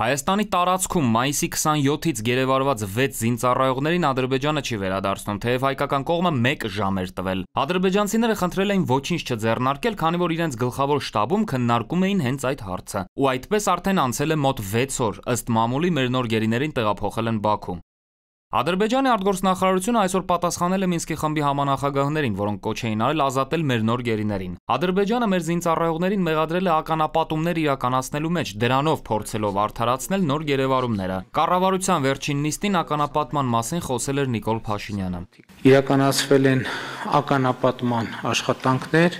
Հայաստանի տարածքում մայիսի 27-ից գերեվարված 6 զինծառայողներին Ադրբեջանը չի վերադարձնում, թեև հայկական կողմը 1 ժամ էր տվել։ Ադրբեջանցիները խնդրել էին ոչինչ չձեռնարկել, քանի որ իրենց գլխավոր շտաբում քննարկում էին հենց այդ հարցը։ Ու այդպես արդեն անցել է մոտ 6 օր, ըստ մամուլի մեր նոր գերիներին տեղափոխել են Բաքու։ Ադրբեջանի արտգործնախարարությունը այսօր պատասխանել է Մինսկի խմբի համանախագահներին, որոնք կոչ էին արել ազատել մեր նոր գերիներին։ Ադրբեջանը մեր զինծառայողներին մեղադրել է ականապատումներ իրականացնելու մեջ, դրանով փորձելով արդարացնել նոր գերեվարումները։ Կառավարության վերջին նիստին ականապատման մասին խոսել էր Նիկոլ Փաշինյանը։ Իրականացվել են ականապատման աշխատանքներ,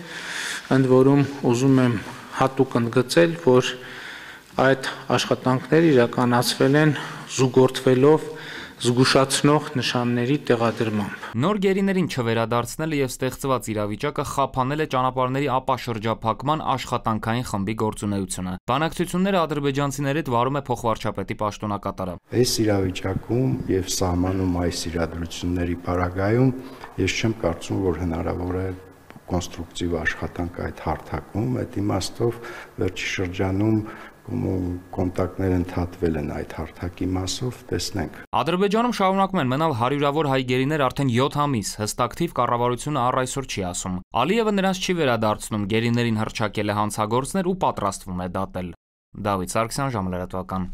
ընդ որում ուզում եմ հատուկ ընդգծել, որ այդ աշխատանքները իրականացվել են զուգորդվելով զգուշացնող նշանների տեղադրմամբ։ Նոր գերիներին չվերադարձնելը եւ ստեղծված իրավիճակը խափանել է ճանապարհների ապաշրջափակման աշխատանքային խմբի գործունեությունը։ Բանակցությունները ադրբեջանցիների հետ վարում է փոխվարչապետի պաշտոնակատարը։ Այս իրավիճակում եւ սահմանում այս իրադրությունների պարագայում ես չեմ կարծում, որ հնարավոր է կոնստրուկտիվ աշխատանք այդ հարթակում, այդ իմաստով վերջի շրջանում կոնտակներ ընդհատվել են այդ հարթակի մասով, տեսնենք։ Ադրբեջանում շարունակում են մնալ հարյուրավոր հայ գերիներ արդեն 7 ամիս, հստ ակտիվ կառավարությունը առ այսօր չի ասում։ Ալիևը նրանց չի վերադարձնում, գերիներին հրճակել է հանցագործներ ու պատրաստվում է դատել։ Դավիթ Սարգսյան, ժամլերատվական։